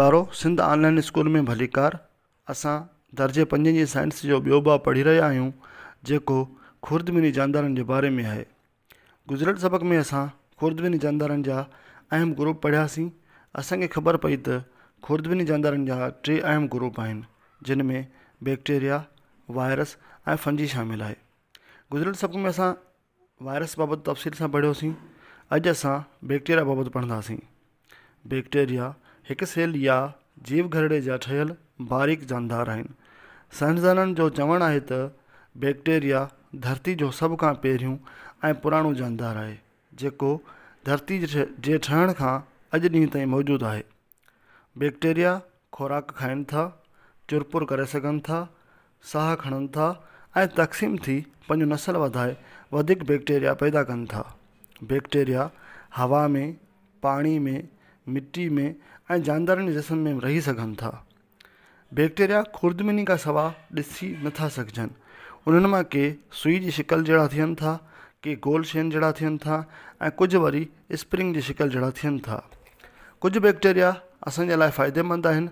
ॿारो Sindh online school में भली कार असां दर्जे पंजे जी साइंस जो ॿियो भाउ पढ़ी रहिया आहियूं जेको खुर्दबिनी जानदारनि जे बारे में आहे गुज़िरियल सबक़ में असां ख़ुर्दबिनी जानदारनि जा अहम ग्रुप पढ़ियासीं असांखे ख़बर पई त ख़ुर्दबिनी जानदारनि जा टे अहम ग्रुप आहिनि जिन में बैक्टेरिया वायरस ऐं फंजी शामिलु आहे गुज़िरियल सबक़ में असां वायरस बाबति तफ़सील सां पढ़ियोसीं अॼु असां बैक्टेरिया बाबति पढ़ंदासीं बैक्टेरिया हिकु सेल या जीव घरड़े जा ठहियलु बारीक़ जानदार आहिनि साइंसदाननि जो चवणु आहे त बैक्टेरिया धरती जो सभ खां पहिरियूं ऐं पुराणो जानदार आहे जेको धरती जे ठहण खां अॼु ॾींहं ताईं मौजूदु आहे बेक्टेरिया खुराक खाइनि था चुरपुर पुर करे सघनि था साह खणण था ऐं तक़सीम थी पंहिंजो नसल वधाए वधीक बेक्टेरिया पैदा कनि था बैक्टेरिया हवा में पाणी में मिटी में ऐं जानदारनि जे रसनि में रही सघनि था बैक्टेरिया खुर्दमिनी खां सवा ॾिसी नथा सघजनि उन्हनि मां के सुई जी शिकल जहिड़ा थियनि था के गोल शयुनि जहिड़ा थियनि था ऐं कुझु वरी स्प्रिंग जी शिकल जहिड़ा थियनि था कुझु बैक्टेरिया असांजे लाइ फ़ाइदेमंद आहिनि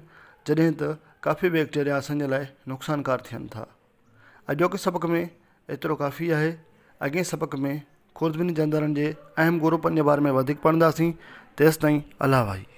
जॾहिं त काफ़ी बैक्टेरिया असांजे लाइ नुक़सानकार थियनि था अॼोके सबक़ में एतिरो काफ़ी आहे अॻिएं सबक़ में खुर्दबिनी जानदारनि जे अहम ग्रुपनि जे बारे में वधीक पढ़ंदासीं तेस ताईं अलाह भाई